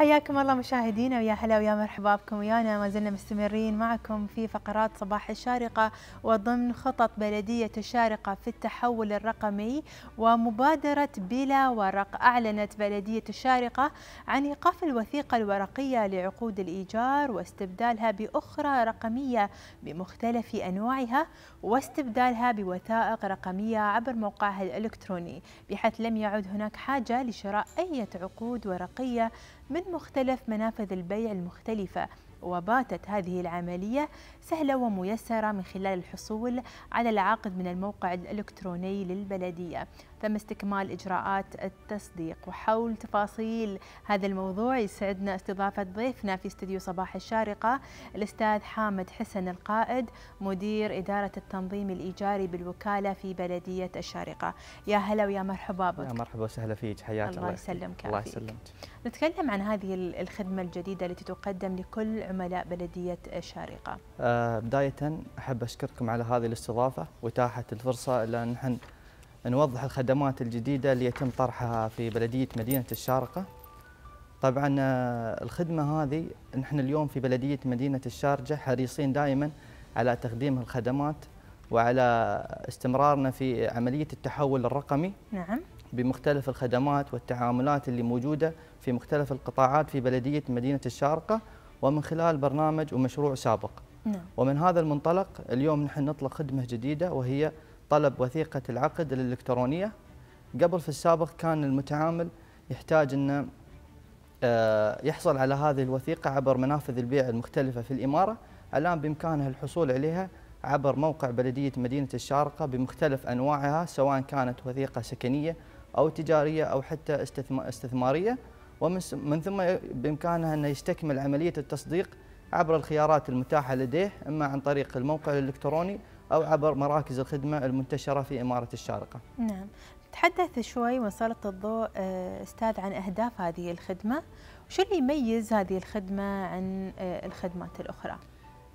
حياكم الله مشاهدينا ويا هلا ويا مرحبا بكم ويانا ما زلنا مستمرين معكم في فقرات صباح الشارقة وضمن خطط بلدية الشارقة في التحول الرقمي ومبادرة بلا ورق أعلنت بلدية الشارقة عن إيقاف الوثيقة الورقية لعقود الإيجار واستبدالها بأخرى رقمية بمختلف أنواعها واستبدالها بوثائق رقمية عبر موقعها الإلكتروني بحيث لم يعد هناك حاجة لشراء أي عقود ورقية من مختلف منافذ البيع المختلفة وباتت هذه العملية سهلة وميسرة من خلال الحصول على العقد من الموقع الإلكتروني للبلدية تم استكمال إجراءات التصديق وحول تفاصيل هذا الموضوع يسعدنا استضافة ضيفنا في استديو صباح الشارقة الأستاذ حامد حسن القائد مدير إدارة التنظيم الإيجاري بالوكالة في بلدية الشارقة يا هلا ويا مرحبا بك يا مرحبا وسهلا فيك حياك الله, الله يسلمك الله يسلمك نتكلم عن هذه الخدمة الجديدة التي تقدم لكل عملاء بلدية الشارقة آه، بداية أحب أشكركم على هذه الاستضافة وتاحة الفرصة لأن نحن نوضح الخدمات الجديدة اللي يتم طرحها في بلدية مدينة الشارقة طبعا آه، الخدمة هذه نحن اليوم في بلدية مدينة الشارجة حريصين دائما على تقديم الخدمات وعلى استمرارنا في عملية التحول الرقمي نعم بمختلف الخدمات والتعاملات اللي موجودة في مختلف القطاعات في بلدية مدينة الشارقة ومن خلال برنامج ومشروع سابق نعم. ومن هذا المنطلق اليوم نحن نطلق خدمة جديدة وهي طلب وثيقة العقد الإلكترونية قبل في السابق كان المتعامل يحتاج أن آه، يحصل على هذه الوثيقة عبر منافذ البيع المختلفة في الإمارة الآن بإمكانه الحصول عليها عبر موقع بلدية مدينة الشارقة بمختلف أنواعها سواء كانت وثيقة سكنية أو تجارية أو حتى استثمارية ومن ثم بإمكانه أن يستكمل عملية التصديق عبر الخيارات المتاحة لديه إما عن طريق الموقع الإلكتروني أو عبر مراكز الخدمة المنتشرة في إمارة الشارقة نعم تحدث شوي وسلط الضوء آه، أستاذ عن أهداف هذه الخدمة شو اللي يميز هذه الخدمة عن آه، الخدمات الأخرى؟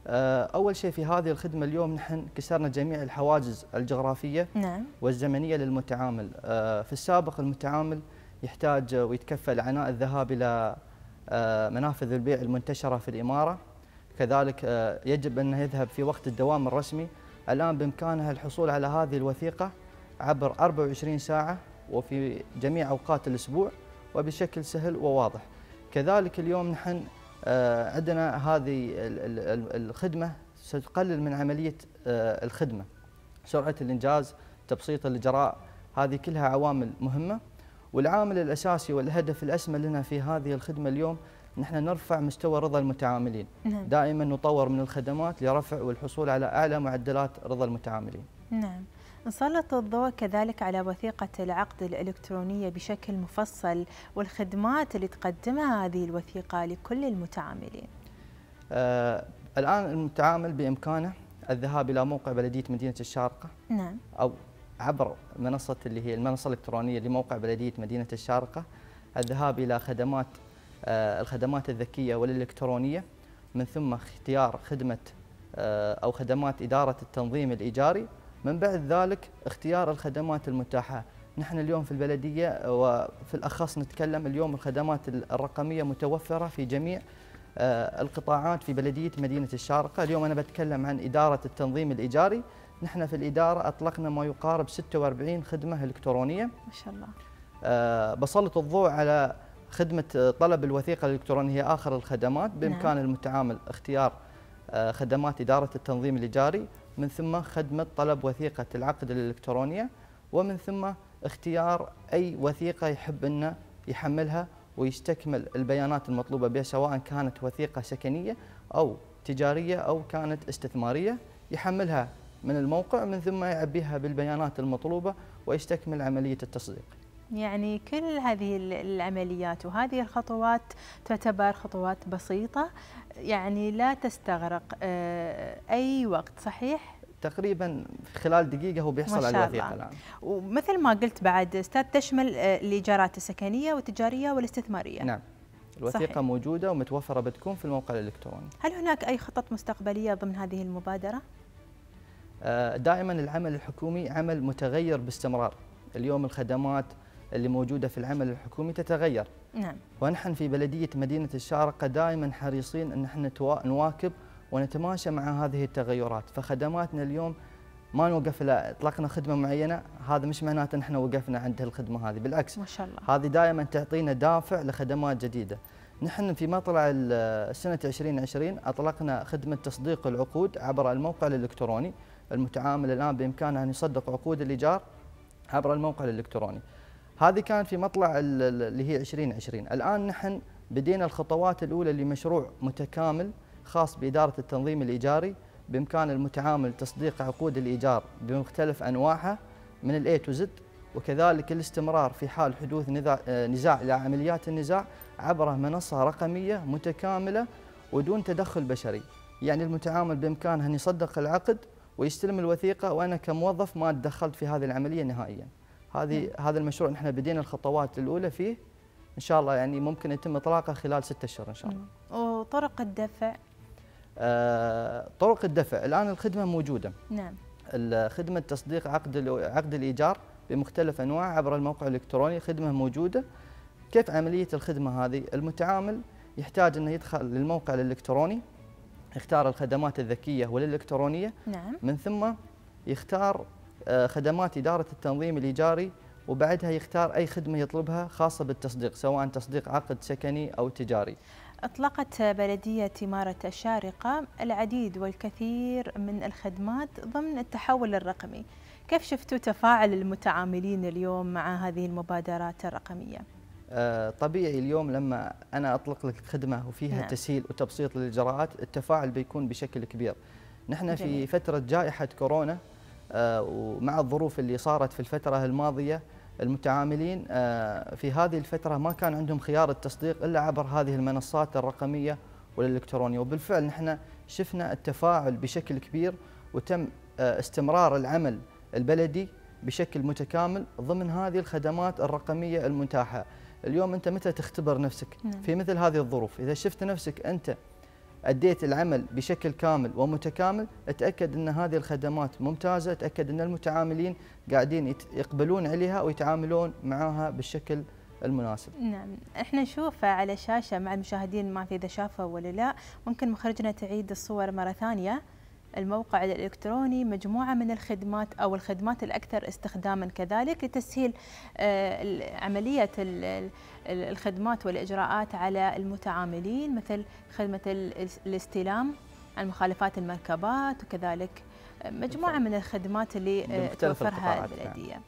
آه، أول شيء في هذه الخدمة اليوم نحن كسرنا جميع الحواجز الجغرافية نعم. والزمنية للمتعامل في السابق المتعامل يحتاج ويتكفل عناء الذهاب إلى آه، منافذ البيع المنتشرة في الإمارة كذلك آه، يجب أن يذهب في وقت الدوام الرسمي الآن بإمكانها الحصول على هذه الوثيقة عبر 24 ساعة وفي جميع أوقات الأسبوع وبشكل سهل وواضح كذلك اليوم نحن آه، عندنا هذه الخدمة ستقلل من عملية الخدمة سرعة الإنجاز تبسيط الإجراء هذه كلها عوامل مهمة والعامل الأساسي والهدف الأسمى لنا في هذه الخدمة اليوم نحن نرفع مستوى رضا المتعاملين نعم. دائما نطور من الخدمات لرفع والحصول على أعلى معدلات رضا المتعاملين نعم نسلط الضوء كذلك على وثيقة العقد الإلكترونية بشكل مفصل والخدمات اللي تقدمها هذه الوثيقة لكل المتعاملين آه الآن المتعامل بإمكانه الذهاب إلى موقع بلدية مدينة الشارقة نعم. أو عبر منصة اللي هي المنصة الإلكترونية لموقع بلدية مدينة الشارقة الذهاب إلى خدمات آه، الخدمات الذكية والإلكترونية من ثم اختيار خدمة آه، أو خدمات إدارة التنظيم الإيجاري من بعد ذلك اختيار الخدمات المتاحة نحن اليوم في البلدية وفي الأخص نتكلم اليوم الخدمات الرقمية متوفرة في جميع آه، القطاعات في بلدية مدينة الشارقة اليوم أنا بتكلم عن إدارة التنظيم الإيجاري نحن في الإدارة أطلقنا ما يقارب 46 خدمة إلكترونية ما شاء الله أه بسلط الضوء على خدمة طلب الوثيقة الإلكترونية هي آخر الخدمات بإمكان نعم. المتعامل اختيار آه، خدمات إدارة التنظيم الإيجاري من ثم خدمة طلب وثيقة العقد الإلكترونية ومن ثم اختيار أي وثيقة يحب أنه يحملها ويستكمل البيانات المطلوبة بها سواء كانت وثيقة سكنية أو تجارية أو كانت استثمارية يحملها من الموقع من ثم يعبيها بالبيانات المطلوبة ويستكمل عملية التصديق يعني كل هذه العمليات وهذه الخطوات تعتبر خطوات بسيطة يعني لا تستغرق آه، أي وقت صحيح؟ تقريبا خلال دقيقه هو بيحصل على الوثيقه الان ومثل ما قلت بعد استاذ تشمل آه، الايجارات السكنيه والتجاريه والاستثماريه نعم الوثيقه صحيح. موجوده ومتوفره بتكون في الموقع الالكتروني هل هناك اي خطط مستقبليه ضمن هذه المبادره آه، دائما العمل الحكومي عمل متغير باستمرار اليوم الخدمات اللي موجودة في العمل الحكومي تتغير نعم. ونحن في بلدية مدينة الشارقة دائما حريصين أن نحن نواكب ونتماشى مع هذه التغيرات فخدماتنا اليوم ما نوقف لا اطلقنا خدمه معينه هذا مش معناته نحن وقفنا عند الخدمه هذه بالعكس ما شاء الله هذه دائما تعطينا دافع لخدمات جديده نحن في مطلع سنه 2020 اطلقنا خدمه تصديق العقود عبر الموقع الالكتروني المتعامل الآن بإمكانه أن يصدق عقود الإيجار عبر الموقع الإلكتروني هذه كان في مطلع اللي هي 2020 الآن نحن بدينا الخطوات الأولى لمشروع متكامل خاص بإدارة التنظيم الإيجاري بإمكان المتعامل تصديق عقود الإيجار بمختلف أنواعها من الاي تو زد وكذلك الاستمرار في حال حدوث نزاع إلى عمليات النزاع عبر منصة رقمية متكاملة ودون تدخل بشري يعني المتعامل بإمكانه أن يصدق العقد ويستلم الوثيقه وانا كموظف ما تدخلت في هذه العمليه نهائيا. هذه نعم. هذا المشروع نحن بدينا الخطوات الاولى فيه ان شاء الله يعني ممكن يتم اطلاقه خلال ستة اشهر ان شاء الله. نعم. وطرق الدفع؟ آه طرق الدفع الان الخدمه موجوده. نعم. خدمه تصديق عقد عقد الايجار بمختلف انواعه عبر الموقع الالكتروني خدمه موجوده. كيف عمليه الخدمه هذه؟ المتعامل يحتاج انه يدخل للموقع الالكتروني يختار الخدمات الذكية والإلكترونية نعم. من ثم يختار آه، خدمات إدارة التنظيم الإيجاري وبعدها يختار أي خدمة يطلبها خاصة بالتصديق سواء تصديق عقد سكني أو تجاري أطلقت بلدية إمارة الشارقة العديد والكثير من الخدمات ضمن التحول الرقمي كيف شفتوا تفاعل المتعاملين اليوم مع هذه المبادرات الرقمية؟ آه، طبيعي اليوم لما انا اطلق لك خدمه وفيها نعم. تسهيل وتبسيط للاجراءات التفاعل بيكون بشكل كبير. نحن جميل. في فتره جائحه كورونا آه، ومع الظروف اللي صارت في الفتره الماضيه المتعاملين آه، في هذه الفتره ما كان عندهم خيار التصديق الا عبر هذه المنصات الرقميه والالكترونيه وبالفعل نحن شفنا التفاعل بشكل كبير وتم استمرار العمل البلدي بشكل متكامل ضمن هذه الخدمات الرقميه المتاحه. اليوم انت متى تختبر نفسك نعم. في مثل هذه الظروف اذا شفت نفسك انت اديت العمل بشكل كامل ومتكامل اتاكد ان هذه الخدمات ممتازه اتاكد ان المتعاملين قاعدين يقبلون عليها ويتعاملون معها بالشكل المناسب نعم احنا نشوف على الشاشه مع المشاهدين ما في اذا شافوا ولا لا ممكن مخرجنا تعيد الصور مره ثانيه الموقع الإلكتروني مجموعة من الخدمات أو الخدمات الأكثر استخداما كذلك لتسهيل آه، عملية الخدمات والإجراءات على المتعاملين مثل خدمة الاستلام عن مخالفات المركبات وكذلك آه، مجموعة من الخدمات اللي آه، توفرها نعم. البلدية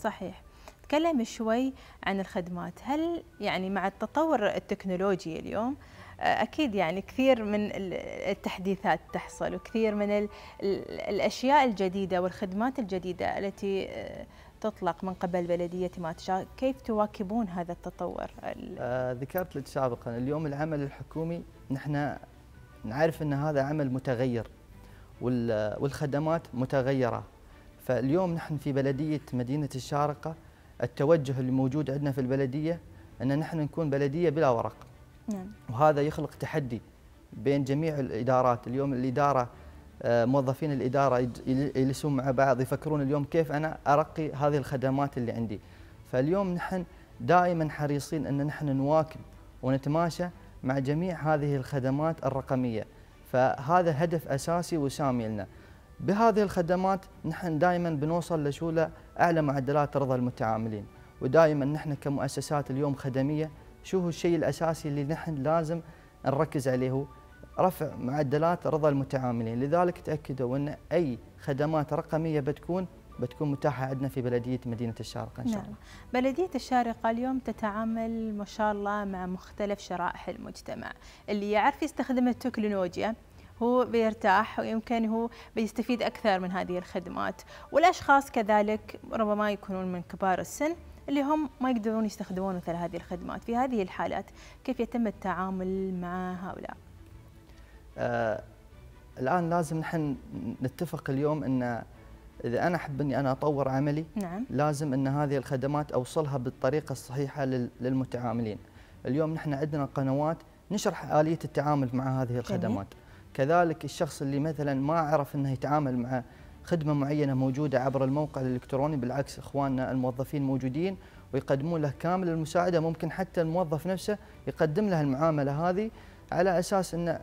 صحيح تكلم شوي عن الخدمات هل يعني مع التطور التكنولوجي اليوم اكيد يعني كثير من التحديثات تحصل وكثير من الاشياء الجديده والخدمات الجديده التي آه، تطلق من قبل بلديه ماتشا كيف تواكبون هذا التطور آه ذكرت لك سابقا اليوم العمل الحكومي نحن نعرف ان هذا عمل متغير والخدمات متغيره فاليوم نحن في بلديه مدينه الشارقه التوجه الموجود عندنا في البلديه ان نحن نكون بلديه بلا ورق نعم. وهذا يخلق تحدي بين جميع الادارات اليوم الاداره آه، موظفين الاداره يجلسون مع بعض يفكرون اليوم كيف انا ارقي هذه الخدمات اللي عندي فاليوم نحن دائما حريصين ان نحن نواكب ونتماشى مع جميع هذه الخدمات الرقميه فهذا هدف اساسي وسامي لنا بهذه الخدمات نحن دائما بنوصل لشو اعلى معدلات رضا المتعاملين ودائما نحن كمؤسسات اليوم خدميه شو هو الشيء الاساسي اللي نحن لازم نركز عليه هو رفع معدلات رضا المتعاملين لذلك تاكدوا ان اي خدمات رقميه بتكون بتكون متاحة عندنا في بلدية مدينة الشارقة إن شاء نعم. الله نعم. بلدية الشارقة اليوم تتعامل ما شاء الله مع مختلف شرائح المجتمع اللي يعرف يستخدم التكنولوجيا هو بيرتاح ويمكن هو بيستفيد أكثر من هذه الخدمات والأشخاص كذلك ربما يكونون من كبار السن اللي هم ما يقدرون يستخدمون مثل هذه الخدمات في هذه الحالات كيف يتم التعامل مع هؤلاء آه الان لازم نحن نتفق اليوم ان اذا انا احب اني انا اطور عملي نعم. لازم ان هذه الخدمات اوصلها بالطريقه الصحيحه للمتعاملين اليوم نحن عندنا قنوات نشرح اليه التعامل مع هذه الخدمات جميل. كذلك الشخص اللي مثلا ما عرف انه يتعامل مع خدمه معينه موجوده عبر الموقع الالكتروني بالعكس اخواننا الموظفين موجودين ويقدمون له كامل المساعده ممكن حتى الموظف نفسه يقدم له المعامله هذه على اساس انه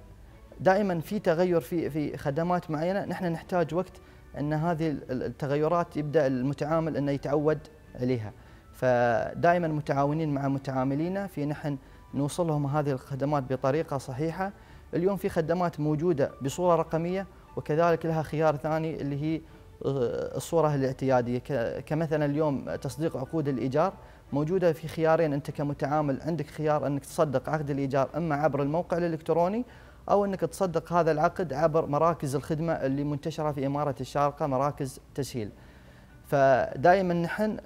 دائما في تغير في في خدمات معينه نحن نحتاج وقت ان هذه التغيرات يبدا المتعامل انه يتعود عليها فدائما متعاونين مع متعاملينا في نحن نوصلهم هذه الخدمات بطريقه صحيحه اليوم في خدمات موجوده بصوره رقميه وكذلك لها خيار ثاني اللي هي آه، الصورة الاعتيادية كمثلا اليوم تصديق عقود الإيجار موجودة في خيارين أنت كمتعامل عندك خيار أنك تصدق عقد الإيجار إما عبر الموقع الإلكتروني أو أنك تصدق هذا العقد عبر مراكز الخدمة اللي منتشرة في إمارة الشارقة مراكز تسهيل فدائما نحن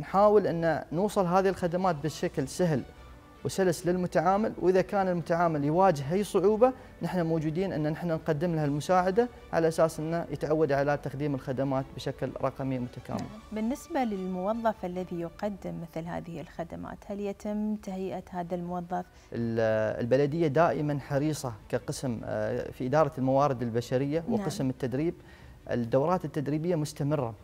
نحاول أن نوصل هذه الخدمات بشكل سهل وسلس للمتعامل واذا كان المتعامل يواجه اي صعوبه نحن موجودين ان نحن نقدم له المساعده على اساس انه يتعود على تقديم الخدمات بشكل رقمي متكامل. نعم. بالنسبه للموظف الذي يقدم مثل هذه الخدمات، هل يتم تهيئه هذا الموظف؟ البلديه دائما حريصه كقسم آه، في اداره الموارد البشريه نعم. وقسم نعم. التدريب الدورات التدريبيه مستمره.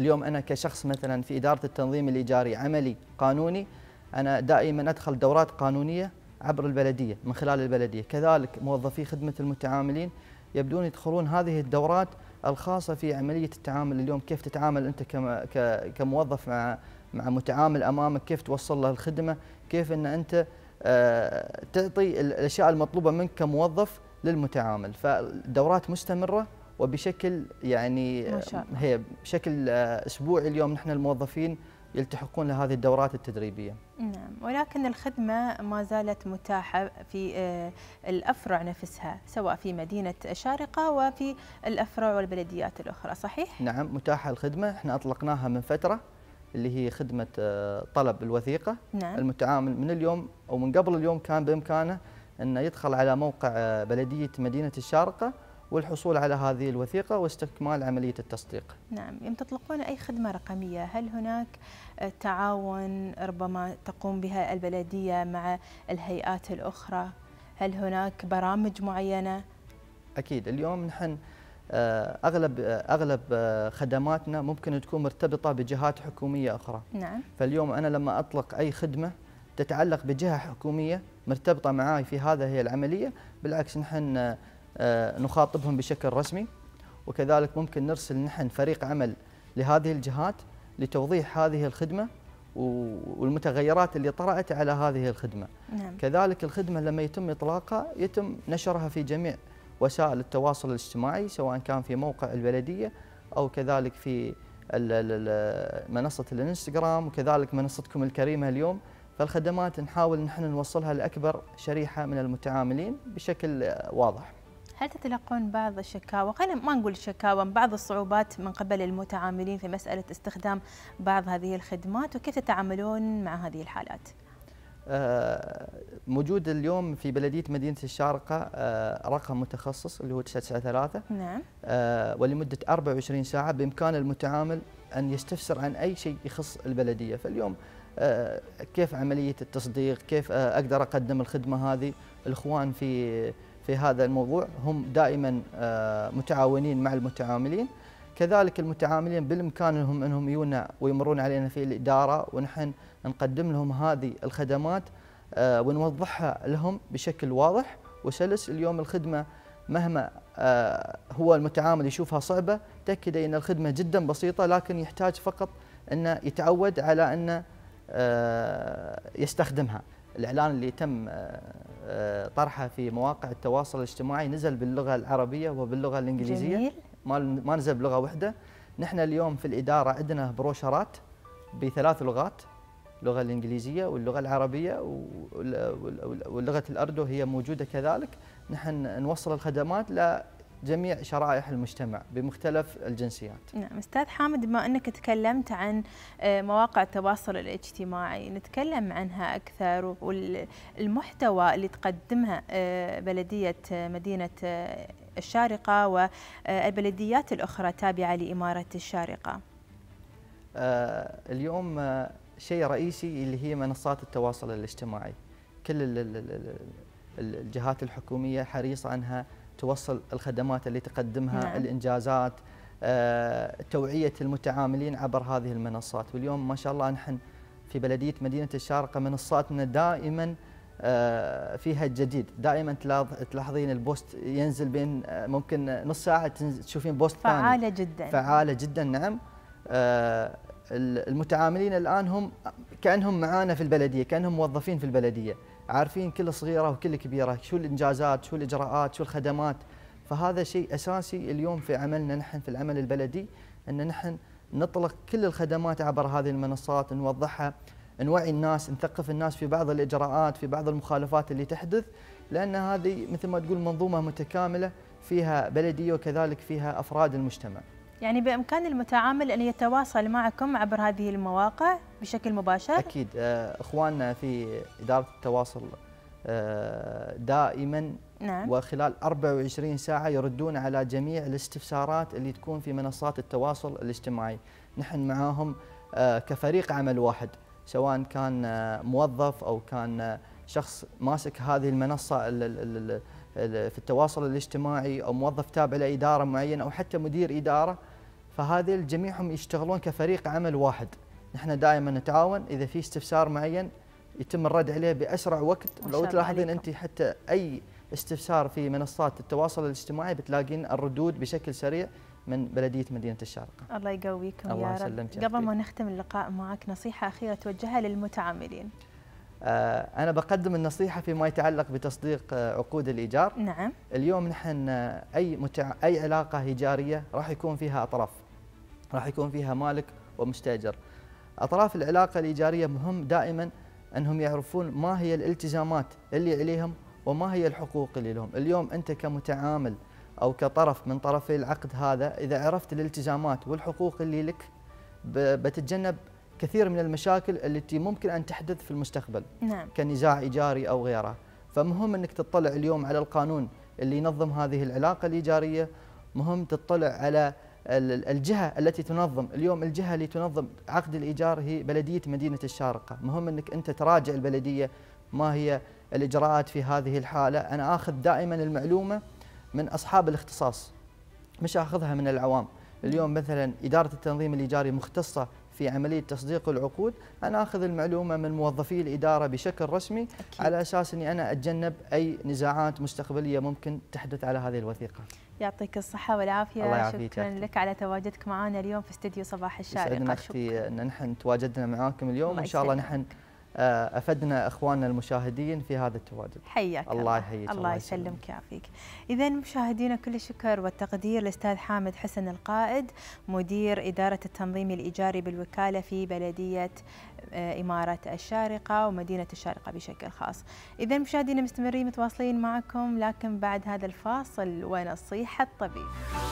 اليوم انا كشخص مثلا في اداره التنظيم الايجاري عملي قانوني أنا دائما أدخل دورات قانونية عبر البلدية من خلال البلدية كذلك موظفي خدمة المتعاملين يبدون يدخلون هذه الدورات الخاصة في عملية التعامل اليوم كيف تتعامل أنت كموظف مع مع متعامل أمامك كيف توصل له الخدمة كيف أن أنت آه، تعطي الأشياء المطلوبة منك كموظف للمتعامل فدورات مستمرة وبشكل يعني هي بشكل آه، أسبوعي اليوم نحن الموظفين يلتحقون لهذه الدورات التدريبيه. نعم ولكن الخدمه ما زالت متاحه في آه، الافرع نفسها سواء في مدينه الشارقه وفي الافرع والبلديات الاخرى صحيح؟ نعم متاحه الخدمه احنا اطلقناها من فتره اللي هي خدمه آه، طلب الوثيقه نعم. المتعامل من اليوم او من قبل اليوم كان بامكانه انه يدخل على موقع آه، بلديه مدينه الشارقه والحصول على هذه الوثيقة واستكمال عملية التصديق نعم يوم تطلقون أي خدمة رقمية هل هناك تعاون ربما تقوم بها البلدية مع الهيئات الأخرى هل هناك برامج معينة؟ أكيد اليوم نحن آه، اغلب آه، اغلب آه، خدماتنا ممكن تكون مرتبطه بجهات حكوميه اخرى نعم فاليوم انا لما اطلق اي خدمه تتعلق بجهه حكوميه مرتبطه معاي في هذا هي العمليه بالعكس نحن آه، نخاطبهم بشكل رسمي وكذلك ممكن نرسل نحن فريق عمل لهذه الجهات لتوضيح هذه الخدمة والمتغيرات اللي طرأت على هذه الخدمة نعم. كذلك الخدمة لما يتم إطلاقها يتم نشرها في جميع وسائل التواصل الاجتماعي سواء كان في موقع البلدية أو كذلك في منصة الانستغرام وكذلك منصتكم الكريمة اليوم فالخدمات نحاول نحن نوصلها لأكبر شريحة من المتعاملين بشكل واضح هل تتلقون بعض الشكاوى خلينا ما نقول شكاوى بعض الصعوبات من قبل المتعاملين في مسألة استخدام بعض هذه الخدمات وكيف تتعاملون مع هذه الحالات آه، موجود اليوم في بلدية مدينة الشارقة آه، رقم متخصص اللي هو 993 نعم آه، ولمدة 24 ساعة بإمكان المتعامل أن يستفسر عن أي شيء يخص البلدية فاليوم كيف عملية التصديق كيف أقدر أقدم الخدمة هذه الإخوان في في هذا الموضوع هم دائما آه، متعاونين مع المتعاملين كذلك المتعاملين بالامكان انهم انهم يونا ويمرون علينا في الاداره ونحن نقدم لهم هذه الخدمات آه، ونوضحها لهم بشكل واضح وسلس اليوم الخدمه مهما آه، هو المتعامل يشوفها صعبه تاكد ان الخدمه جدا بسيطه لكن يحتاج فقط انه يتعود على انه يستخدمها الاعلان اللي تم آه، آه، طرحه في مواقع التواصل الاجتماعي نزل باللغه العربيه وباللغه الانجليزيه جميل. ما نزل بلغه واحده نحن اليوم في الاداره عندنا بروشرات بثلاث لغات اللغه الانجليزيه واللغه العربيه ولغه الاردو هي موجوده كذلك نحن نوصل الخدمات جميع شرائح المجتمع بمختلف الجنسيات. نعم استاذ حامد بما انك تكلمت عن آه، مواقع التواصل الاجتماعي نتكلم عنها اكثر والمحتوى اللي تقدمها آه، بلديه آه، مدينه الشارقه والبلديات الاخرى التابعه لاماره الشارقه. اليوم شيء رئيسي اللي هي منصات التواصل الاجتماعي. كل الجهات الحكوميه حريصه انها توصل الخدمات اللي تقدمها نعم. الانجازات آه، توعيه المتعاملين عبر هذه المنصات واليوم ما شاء الله نحن في بلديه مدينه الشارقه منصاتنا دائما آه، فيها الجديد دائما تلاحظين البوست ينزل بين آه، ممكن نص ساعه تشوفين بوست ثاني فعاله جدا فعاله جدا نعم المتعاملين الان هم كانهم معانا في البلديه كانهم موظفين في البلديه عارفين كل صغيره وكل كبيره شو الانجازات شو الاجراءات شو الخدمات فهذا شيء اساسي اليوم في عملنا نحن في العمل البلدي ان نحن نطلق كل الخدمات عبر هذه المنصات نوضحها نوعي الناس نثقف الناس في بعض الاجراءات في بعض المخالفات اللي تحدث لان هذه مثل ما تقول منظومه متكامله فيها بلديه وكذلك فيها افراد المجتمع يعني بإمكان المتعامل أن يتواصل معكم عبر هذه المواقع بشكل مباشر؟ أكيد آه، إخواننا في إدارة التواصل آه، دائما نعم. وخلال 24 ساعة يردون على جميع الاستفسارات اللي تكون في منصات التواصل الاجتماعي نحن معاهم آه، كفريق عمل واحد سواء كان موظف أو كان شخص ماسك هذه المنصة في التواصل الاجتماعي او موظف تابع لاداره معينه او حتى مدير اداره فهذه الجميع هم يشتغلون كفريق عمل واحد نحن دائما نتعاون اذا في استفسار معين يتم الرد عليه باسرع وقت لو تلاحظين انت حتى اي استفسار في منصات التواصل الاجتماعي بتلاقين الردود بشكل سريع من بلديه مدينه الشارقه. الله يقويكم الله يا رب. قبل ما نختم اللقاء معك نصيحه اخيره توجهها للمتعاملين. آه، أنا بقدم النصيحة فيما يتعلق بتصديق آه، عقود الإيجار نعم اليوم نحن آه، أي متع... أي علاقة إيجارية راح يكون فيها أطراف راح يكون فيها مالك ومستأجر أطراف العلاقة الإيجارية مهم دائما أنهم يعرفون ما هي الالتزامات اللي عليهم وما هي الحقوق اللي لهم اليوم أنت كمتعامل أو كطرف من طرفي العقد هذا إذا عرفت الالتزامات والحقوق اللي لك بتتجنب كثير من المشاكل التي ممكن أن تحدث في المستقبل نعم. كنزاع إيجاري أو غيره فمهم أنك تطلع اليوم على القانون اللي ينظم هذه العلاقة الإيجارية مهم تطلع على الجهة التي تنظم اليوم الجهة اللي تنظم عقد الإيجار هي بلدية مدينة الشارقة مهم أنك أنت تراجع البلدية ما هي الإجراءات في هذه الحالة أنا أخذ دائما المعلومة من أصحاب الاختصاص مش أخذها من العوام اليوم مثلا إدارة التنظيم الإيجاري مختصة في عمليه تصديق العقود انا اخذ المعلومه من موظفي الاداره بشكل رسمي أكيد. على اساس اني انا اتجنب اي نزاعات مستقبليه ممكن تحدث على هذه الوثيقه يعطيك الصحة والعافية الله يعافيك شكرا لك على تواجدك معنا اليوم في استديو صباح الشارقة شكرا أختي أن نحن تواجدنا معاكم اليوم وإن شاء الله نحن آه، افدنا اخواننا المشاهدين في هذا التواجد. حياك الله يحييك الله يسلمك ويعافيك اذا مشاهدينا كل الشكر والتقدير للاستاذ حامد حسن القائد مدير اداره التنظيم الايجاري بالوكاله في بلديه آه، إمارة الشارقة ومدينة الشارقة بشكل خاص إذا مشاهدينا مستمرين متواصلين معكم لكن بعد هذا الفاصل ونصيحة الطبيب